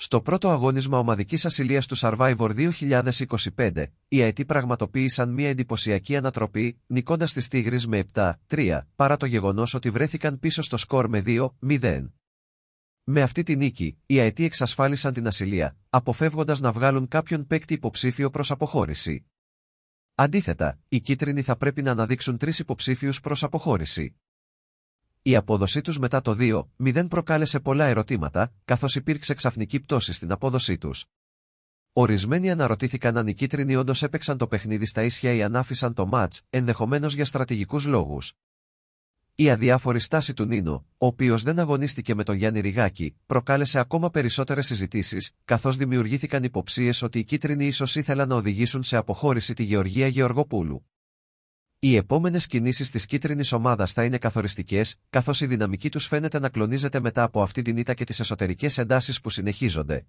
Στο πρώτο αγώνισμα ομαδικής ασυλίας του Survivor 2025, οι ΑΕΤ πραγματοποίησαν μια εντυπωσιακή ανατροπή, νικώντας τις Τίγρε με 7-3, παρά το γεγονός ότι βρέθηκαν πίσω στο σκορ με 2-0. Με αυτή τη νίκη, οι ΑΕΤ εξασφάλισαν την ασυλία, αποφεύγοντας να βγάλουν κάποιον παίκτη υποψήφιο προς αποχώρηση. Αντίθετα, οι κίτρινοι θα πρέπει να αναδείξουν τρεις υποψήφιους προς αποχώρηση. Η απόδοσή τους μετά το 2-0 προκάλεσε πολλά ερωτήματα, καθώς υπήρξε ξαφνική πτώση στην απόδοσή τους. Ορισμένοι αναρωτήθηκαν αν οι κίτρινοι όντως έπαιξαν το παιχνίδι στα ίσια ή αν άφησαν το μάτ, ενδεχομένως για στρατηγικούς λόγους. Η αδιάφορη στάση του Νίνο, ο οποίος δεν αγωνίστηκε με τον Γιάννη Ριγάκη, προκάλεσε ακόμα περισσότερες συζητήσεις, καθώς δημιουργήθηκαν υποψίες ότι οι κίτρινοι ίσως ήθελαν να οδηγήσουν σε αποχώρηση τη Γεωργία Γεωργοπούλου. Οι επόμενες κινήσεις της κίτρινης ομάδας θα είναι καθοριστικές, καθώς η δυναμική τους φαίνεται να κλονίζεται μετά από αυτή την ήττα και τις εσωτερικές εντάσεις που συνεχίζονται,